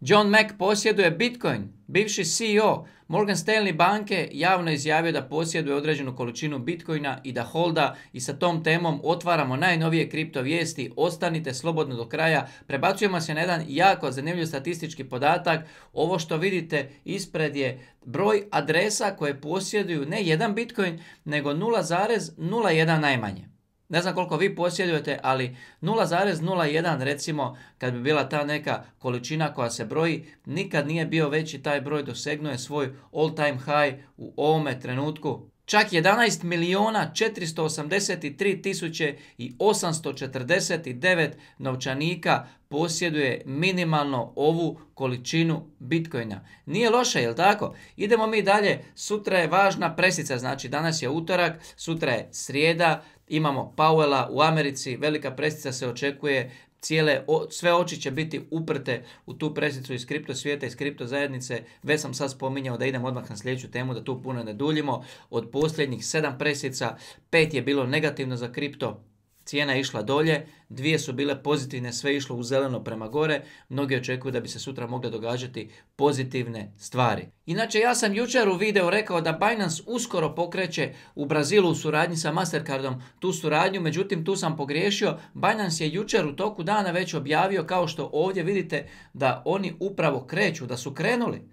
John Mack posjeduje Bitcoin. Bivši CEO Morgan Stanley banke javno izjavio da posjeduje određenu količinu Bitcoina i da holda i sa tom temom otvaramo najnovije kripto vijesti. Ostanite slobodno do kraja. Prebacujemo se na jedan jako zanimljiv statistički podatak. Ovo što vidite ispred je broj adresa koje posjeduju ne jedan Bitcoin nego 0,01 najmanje ne znam koliko vi posjedujete, ali 0,01 recimo kad bi bila ta neka količina koja se broji, nikad nije bio veći taj broj, dosegnuo je svoj all time high u ovome trenutku čak 11 miliona 483 tisuće i 849 novčanika posjeduje minimalno ovu količinu bitcoina. Nije loše, jel tako? Idemo mi dalje, sutra je važna presica, znači danas je utorak, sutra je srijeda, imamo Pauela u Americi, velika presica se očekuje cijele, sve oči će biti uprte u tu presicu iz kripto svijeta, iz kripto zajednice. Već sam sad spominjao da idem odmah na sljedeću temu, da tu puno ne duljimo. Od posljednjih sedam presica, pet je bilo negativno za kripto, cijena je išla dolje, dvije su bile pozitivne, sve je išlo u zeleno prema gore, mnogi očekuju da bi se sutra mogle događati pozitivne stvari. Inače, ja sam jučer u videu rekao da Binance uskoro pokreće u Brazilu u suradnji sa Mastercardom tu suradnju, međutim tu sam pogriješio. Binance je jučer u toku dana već objavio, kao što ovdje vidite, da oni upravo kreću, da su krenuli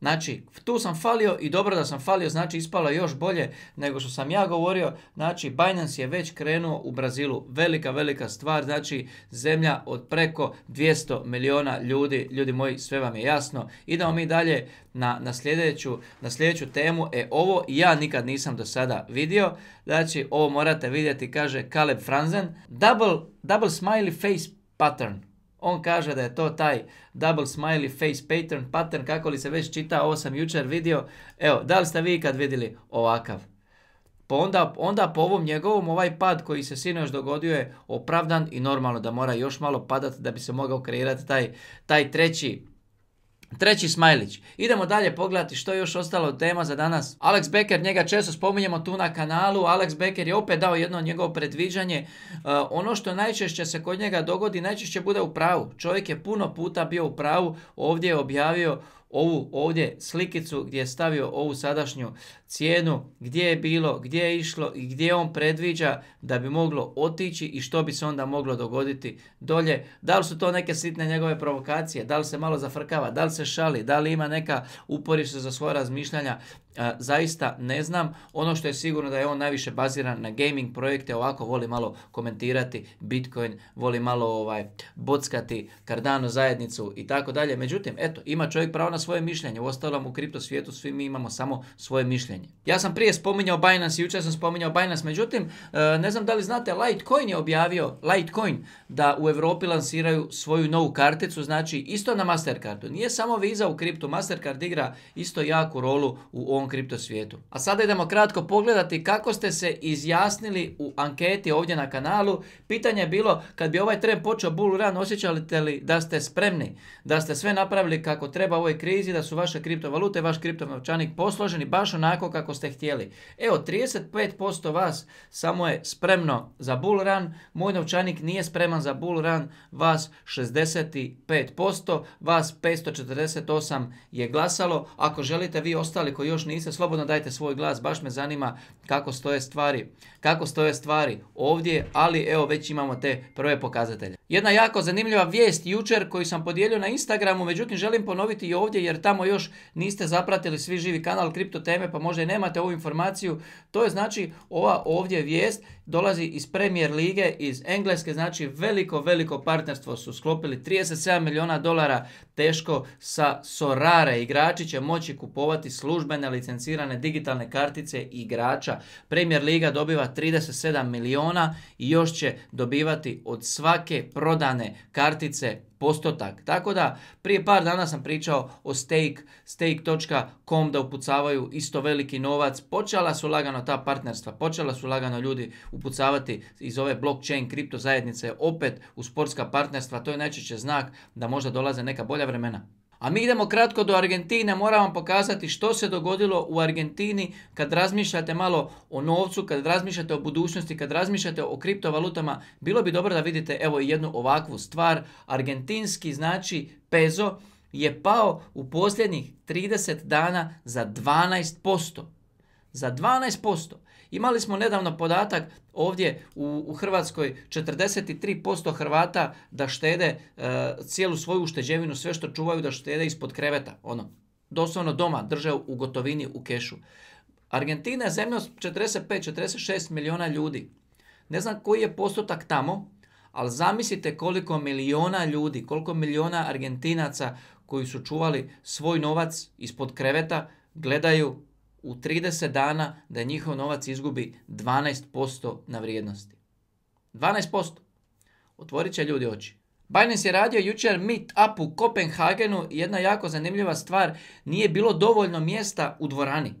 Znači, tu sam falio i dobro da sam falio, znači ispalo još bolje nego što sam ja govorio. Znači, Binance je već krenuo u Brazilu. Velika, velika stvar, znači zemlja od preko 200 miliona ljudi. Ljudi moji, sve vam je jasno. Idemo mi dalje na, na, sljedeću, na sljedeću temu. E, ovo ja nikad nisam do sada vidio. Znači, ovo morate vidjeti, kaže Caleb Franzen. Double, double smiley face pattern. On kaže da je to taj double smiley face pattern, pattern kako li se već čita, ovo sam jučer vidio. Evo, da li ste vi ikad vidjeli ovakav? Pa onda, onda po ovom njegovom ovaj pad koji se sinoć dogodio je opravdan i normalno da mora još malo padati da bi se mogao kreirati taj, taj treći Treći Smajlić. Idemo dalje pogledati što je još ostalo tema za danas. Alex Becker, njega često spominjemo tu na kanalu. Alex Becker je opet dao jedno njegovo predviđanje. E, ono što najčešće se kod njega dogodi, najčešće bude u pravu. Čovjek je puno puta bio u pravu. Ovdje je objavio ovu ovdje slikicu gdje je stavio ovu sadašnju cijenu, gdje je bilo, gdje je išlo i gdje on predviđa da bi moglo otići i što bi se onda moglo dogoditi dolje. Da li su to neke sitne njegove provokacije, da li se malo zafrkava, da li se šali, da li ima neka uporišta za svoja razmišljanja, zaista ne znam. Ono što je sigurno da je on najviše baziran na gaming projekte, ovako voli malo komentirati Bitcoin, voli malo ovaj bockati Cardano zajednicu i tako dalje. Međutim, eto, ima čovjek pravo na svoje mišljenje. Uostalom u kripto svijetu svi mi imamo samo svoje mišljenje. Ja sam prije spominjao Binance, i jučer sam spominjao Binance, međutim e, ne znam da li znate Litecoin je objavio Litecoin da u Europi lansiraju svoju novu karticu, znači isto na Mastercardu. Nije samo Visa u kriptu, Mastercard igra isto jaku rolu u ovom kripto svijetu. A sada idemo kratko pogledati kako ste se izjasnili u anketi ovdje na kanalu. Pitanje je bilo kad bi ovaj trend počeo bull run, osjećali li da ste spremni, da ste sve napravili kako treba u ovoj krizi da su vaše kriptovalute, vaš novčanik posloženi baš onako kako ste htjeli. Evo, 35% vas samo je spremno za bull run, moj novčanik nije spreman za bull run, vas 65%, vas 548 je glasalo. Ako želite vi ostali koji još niste, slobodno dajte svoj glas, baš me zanima kako stoje stvari, kako stoje stvari ovdje, ali evo već imamo te prve pokazatelje. Jedna jako zanimljiva vijest jučer koju sam podijelio na Instagramu, međutim želim ponoviti i ovdje jer tamo još niste zapratili svi živi kanal kripto teme pa možda i nemate ovu informaciju. To je znači ova ovdje vijest dolazi iz Premier Lige iz Engleske, znači veliko, veliko partnerstvo su sklopili 37 miliona dolara teško sa Sorare. Igrači će moći kupovati službene licencirane digitalne kartice igrača. Premier Liga dobiva 37 miliona i još će dobivati od svake prodane kartice postotak. Tako da, prije par dana sam pričao o stake, stake.com da upucavaju isto veliki novac. Počela su lagano ta partnerstva, počela su lagano ljudi upucavati iz ove blockchain kripto zajednice opet u sportska partnerstva. To je najčešće znak da možda dolaze neka bolja vremena. A mi idemo kratko do Argentine, moram vam pokazati što se dogodilo u Argentini kad razmišljate malo o novcu, kad razmišljate o budućnosti, kad razmišljate o kriptovalutama, bilo bi dobro da vidite evo jednu ovakvu stvar. Argentinski znači pezo je pao u posljednjih 30 dana za 12% za 12%. Imali smo nedavno podatak ovdje u, u Hrvatskoj 43% Hrvata da štede e, cijelu svoju ušteđevinu, sve što čuvaju da štede ispod kreveta, ono, doslovno doma, drže u gotovini, u kešu. Argentina je zemlja 45-46 milijuna ljudi. Ne znam koji je postotak tamo, ali zamislite koliko miliona ljudi, koliko miliona Argentinaca koji su čuvali svoj novac ispod kreveta, gledaju u 30 dana da njihov novac izgubi 12% na vrijednosti. 12%. Otvorit će ljudi oči. Binance je radio jučer meet up u Kopenhagenu jedna jako zanimljiva stvar, nije bilo dovoljno mjesta u dvorani.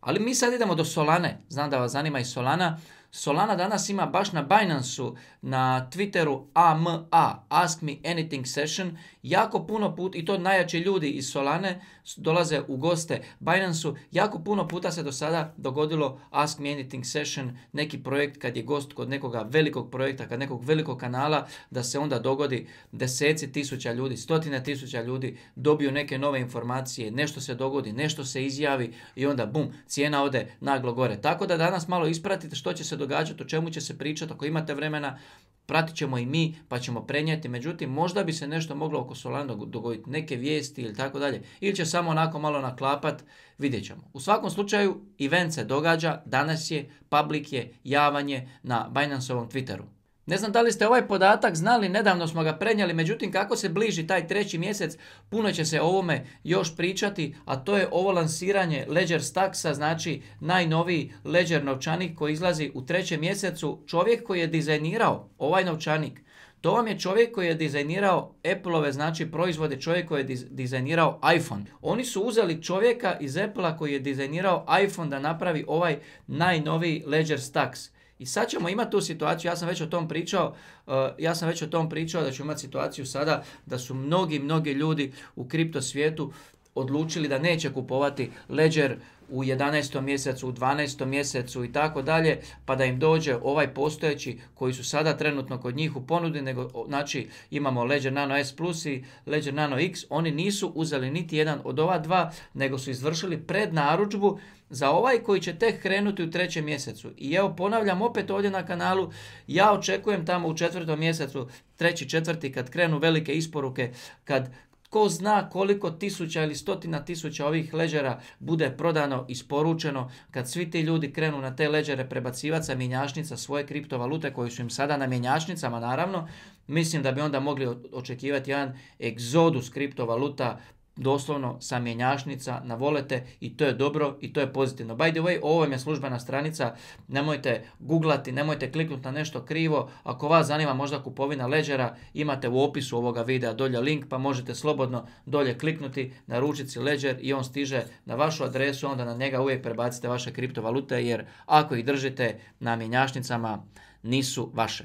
Ali mi sad idemo do Solane, znam da vas zanima i Solana, Solana danas ima baš na Binanceu, na Twitteru AMA, Ask Me Anything Session, jako puno puta, i to najjači ljudi iz Solane dolaze u goste Binanceu, jako puno puta se do sada dogodilo Ask Me Anything Session, neki projekt kad je gost kod nekog velikog projekta, kad nekog velikog kanala, da se onda dogodi deseci tisuća ljudi, stotine tisuća ljudi dobiju neke nove informacije, nešto se dogodi, nešto se izjavi i onda bum, cijena ode naglo gore. Tako da danas malo ispratite što će se događati, o čemu će se pričati, ako imate vremena, pratit ćemo i mi pa ćemo prenijeti. Međutim, možda bi se nešto moglo oko Solana dogoditi, neke vijesti ili tako dalje. Ili će samo onako malo naklapat, vidjet ćemo. U svakom slučaju, event se događa, danas je, public je, javanje na ovom Twitteru. Ne znam da li ste ovaj podatak znali, nedavno smo ga prenijeli, međutim kako se bliži taj treći mjesec, puno će se ovome još pričati, a to je ovo lansiranje Ledger Staxa, znači najnoviji Ledger novčanik koji izlazi u trećem mjesecu. Čovjek koji je dizajnirao ovaj novčanik, to vam je čovjek koji je dizajnirao Appleove, znači proizvode, čovjek koji je dizajnirao iPhone. Oni su uzeli čovjeka iz Applea koji je dizajnirao iPhone da napravi ovaj najnoviji Ledger Stax. I sad ćemo imati tu situaciju, ja sam već o tom pričao, uh, ja sam već o tom pričao da ćemo imati situaciju sada da su mnogi, mnogi ljudi u kripto svijetu odlučili da neće kupovati Ledger u 11. mjesecu, u 12. mjesecu i tako dalje, pa da im dođe ovaj postojeći koji su sada trenutno kod njih u ponudi, nego znači imamo Ledger Nano S Plus i Ledger Nano X, oni nisu uzeli niti jedan od ova dva, nego su izvršili prednarudžbu za ovaj koji će tek krenuti u trećem mjesecu. I evo ponavljam opet ovdje na kanalu, ja očekujem tamo u četvrtom mjesecu, treći, četvrti, kad krenu velike isporuke, kad tko zna koliko tisuća ili stotina tisuća ovih leđera bude prodano, isporučeno, kad svi ti ljudi krenu na te leđere prebacivati sa mjenjačnica svoje kriptovalute koje su im sada na mjenjačnicama naravno, mislim da bi onda mogli očekivati jedan egzodus kriptovaluta doslovno sa mjenjašnica na volete i to je dobro i to je pozitivno. By the way, ovo je službena stranica, nemojte googlati, nemojte kliknuti na nešto krivo. Ako vas zanima možda kupovina leđera, imate u opisu ovoga videa dolje link pa možete slobodno dolje kliknuti, naručiti ručici Ledger i on stiže na vašu adresu, onda na njega uvijek prebacite vaše kriptovalute jer ako ih držite na mjenjačnicama nisu vaše.